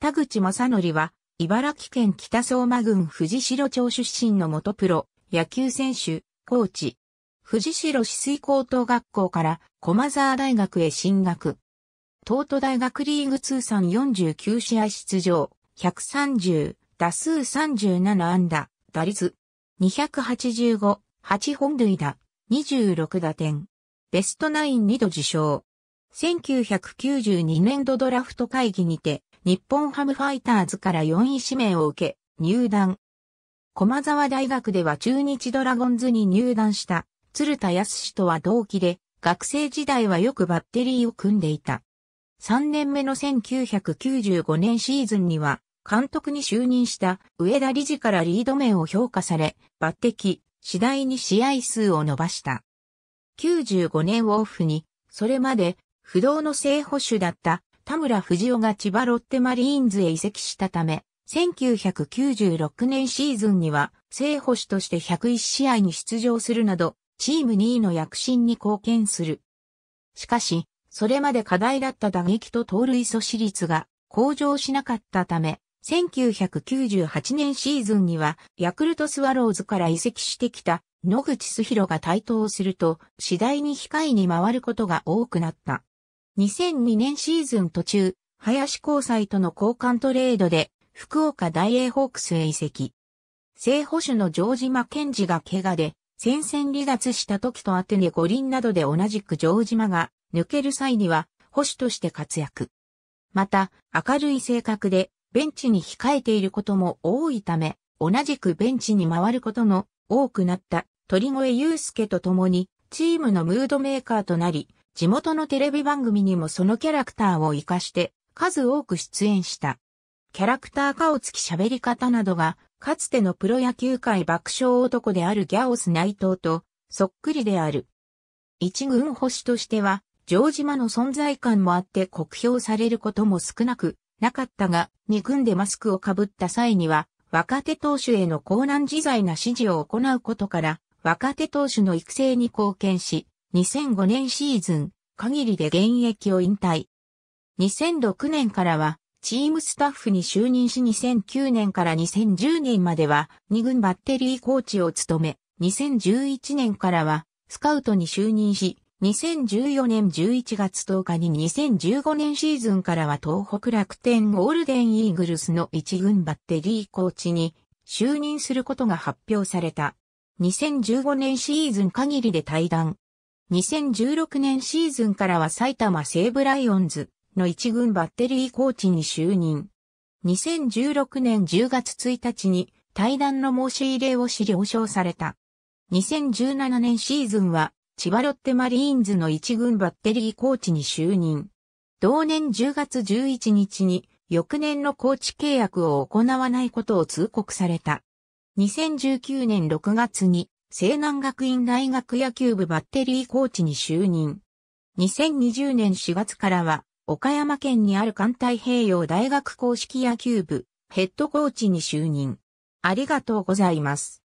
田口正則は、茨城県北相馬郡藤代町出身の元プロ、野球選手、コーチ。藤代市水高等学校から駒沢大学へ進学。東都大学リーグ通算49試合出場、130、打数37安打、打率、285、8本塁打、26打点。ベストナイン2度受賞。1992年度ドラフト会議にて、日本ハムファイターズから4位指名を受け、入団。駒沢大学では中日ドラゴンズに入団した鶴田康史とは同期で、学生時代はよくバッテリーを組んでいた。3年目の1995年シーズンには、監督に就任した上田理事からリード面を評価され、抜擢、次第に試合数を伸ばした。95年オフに、それまで不動の正捕手だった田村藤夫が千葉ロッテマリーンズへ移籍したため、1996年シーズンには正捕手として101試合に出場するなど、チーム2位の躍進に貢献する。しかし、それまで課題だった打撃と盗塁阻止率が向上しなかったため、1998年シーズンにはヤクルトスワローズから移籍してきた野口すひろが台頭すると次第に控えに回ることが多くなった。2002年シーズン途中、林交際との交換トレードで、福岡大英ホークスへ移籍。正捕手の城島健治が怪我で、戦線離脱した時とあてに五輪などで同じく城島が抜ける際には保守として活躍。また、明るい性格でベンチに控えていることも多いため、同じくベンチに回ることの多くなった鳥越祐介と共にチームのムードメーカーとなり、地元のテレビ番組にもそのキャラクターを活かして数多く出演した。キャラクター顔つき喋り方などが、かつてのプロ野球界爆笑男であるギャオス内藤と、そっくりである。一軍星としては、城島の存在感もあって酷評されることも少なく、なかったが、二軍でマスクをかぶった際には、若手投手への高難自在な指示を行うことから、若手投手の育成に貢献し、2005年シーズン限りで現役を引退。2006年からはチームスタッフに就任し2009年から2010年までは2軍バッテリーコーチを務め、2011年からはスカウトに就任し、2014年11月10日に2015年シーズンからは東北楽天ゴールデンイーグルスの一軍バッテリーコーチに就任することが発表された。2015年シーズン限りで退団。2016年シーズンからは埼玉西武ライオンズの一軍バッテリーコーチに就任。2016年10月1日に対談の申し入れをし了承された。2017年シーズンは千葉ロッテマリーンズの一軍バッテリーコーチに就任。同年10月11日に翌年のコーチ契約を行わないことを通告された。2019年6月に西南学院大学野球部バッテリーコーチに就任。2020年4月からは、岡山県にある関太平洋大学公式野球部、ヘッドコーチに就任。ありがとうございます。